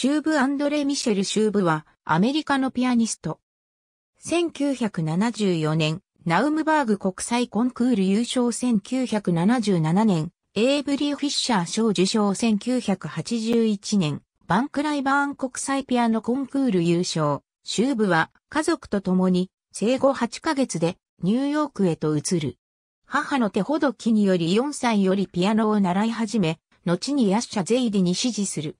シューブ・アンドレ・ミシェル・シューブは、アメリカのピアニスト。1974年、ナウムバーグ国際コンクール優勝1977年、エイブリー・フィッシャー賞受賞1981年、バンクライバーン国際ピアノコンクール優勝。シューブは家族と共に生後8ヶ月でニューヨークへと移る。母の手ほどきにより4歳よりピアノを習い始め、後にヤッシャ・ゼイディに指示する。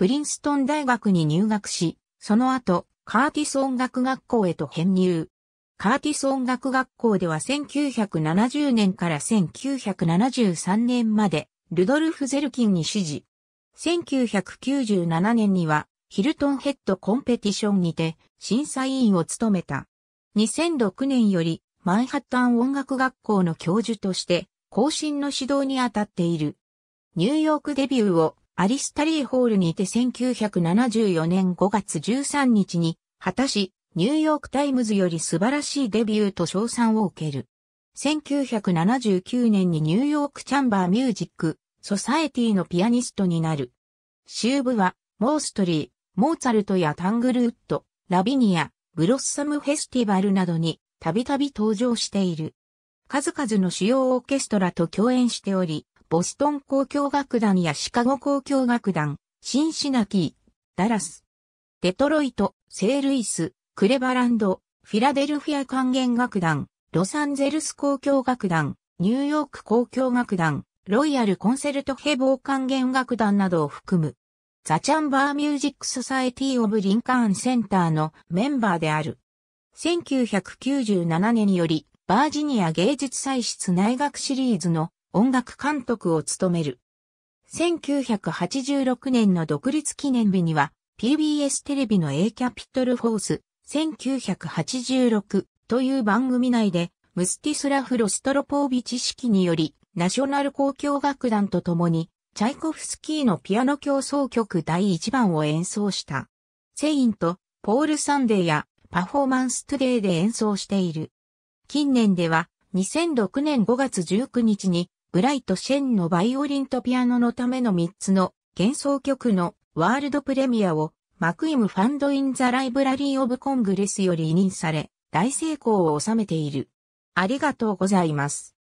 プリンストン大学に入学し、その後、カーティス音楽学校へと編入。カーティス音楽学校では1970年から1973年まで、ルドルフ・ゼルキンに指示。1997年には、ヒルトンヘッドコンペティションにて、審査委員を務めた。2006年より、マンハッタン音楽学校の教授として、更新の指導に当たっている。ニューヨークデビューをアリスタリーホールにて1974年5月13日に、果たし、ニューヨークタイムズより素晴らしいデビューと賞賛を受ける。1979年にニューヨークチャンバーミュージック、ソサエティのピアニストになる。シューブは、モーストリー、モーツァルトやタングルウッド、ラビニア、ブロッサムフェスティバルなどに、たびたび登場している。数々の主要オーケストラと共演しており、ボストン交響楽団やシカゴ交響楽団、シンシナキー、ダラス、デトロイト、セールイス、クレバランド、フィラデルフィア管弦楽団、ロサンゼルス交響楽団、ニューヨーク交響楽団、ロイヤルコンセルトヘボー管弦楽団などを含む、ザ・チャンバー・ミュージック・ソサエティ・オブ・リンカーン・センターのメンバーである。1997年により、バージニア芸術祭出内学シリーズの音楽監督を務める。1986年の独立記念日には PBS テレビの A キャピトルフォース1986という番組内でムスティスラフ・ロストロポービ知識によりナショナル交響楽団と共にチャイコフスキーのピアノ競争曲第1番を演奏した。セインとポール・サンデーやパフォーマンストゥデイで演奏している。近年では2006年5月19日にブライト・シェンのバイオリンとピアノのための3つの幻想曲のワールドプレミアをマクイム・ファンド・イン・ザ・ライブラリー・オブ・コングレスより委任され、大成功を収めている。ありがとうございます。